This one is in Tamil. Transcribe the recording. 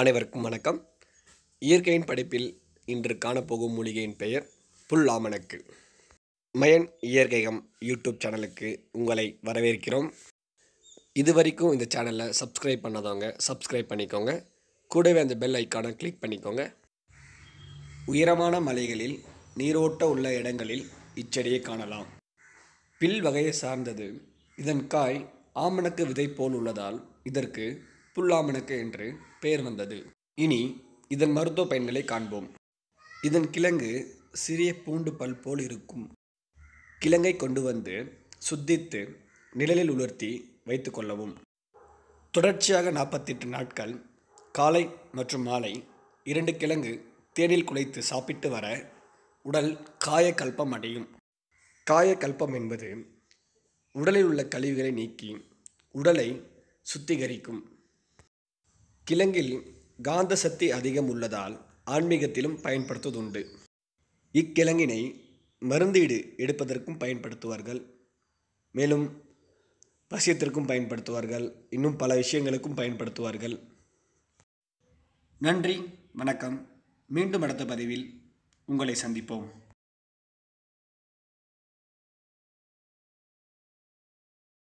அனைவருக்கும் வணக்கம் இயற்கையின் படைப்பில் இன்று காணப்போகும் மூலிகையின் பெயர் புல்லாமணக்கு மயன் இயற்கைகம் யூடியூப் சேனலுக்கு உங்களை வரவேற்கிறோம் இது வரைக்கும் இந்த சேனலை சப்ஸ்கிரைப் பண்ணாதவங்க சப்ஸ்கிரைப் பண்ணிக்கோங்க கூடவே அந்த பெல் ஐக்கானை கிளிக் பண்ணிக்கோங்க உயரமான மலைகளில் நீரோட்ட உள்ள இடங்களில் இச்செடியை காணலாம் பில் வகையை சார்ந்தது இதன் காய் ஆமணக்கு விதை போல் உள்ளதால் இதற்கு புல்லாமணக்கு என்று பெயர் வந்தது இனி இதன் மருத்துவ பயன்களை காண்போம் இதன் கிழங்கு சிறிய பூண்டு பல் போல் இருக்கும் கிழங்கை கொண்டு வந்து சுத்தித்து நிழலில் உலர்த்தி வைத்து கொள்ளவும் தொடர்ச்சியாக நாற்பத்தெட்டு நாட்கள் காலை மற்றும் மாலை இரண்டு கிழங்கு தேனில் குலைத்து சாப்பிட்டு வர உடல் காயக்கல்பம் அடையும் காயக்கல்பம் என்பது உடலில் உள்ள கழிவுகளை நீக்கி உடலை சுத்திகரிக்கும் கிழங்கில் காந்த சக்தி அதிகம் உள்ளதால் ஆன்மீகத்திலும் பயன்படுத்துவதுண்டு இக்கிழங்கினை மருந்தீடு எடுப்பதற்கும் பயன்படுத்துவார்கள் மேலும் பசியத்திற்கும் பயன்படுத்துவார்கள் இன்னும் பல விஷயங்களுக்கும் பயன்படுத்துவார்கள் நன்றி வணக்கம் மீண்டும் அடுத்த பதிவில் உங்களை சந்திப்போம்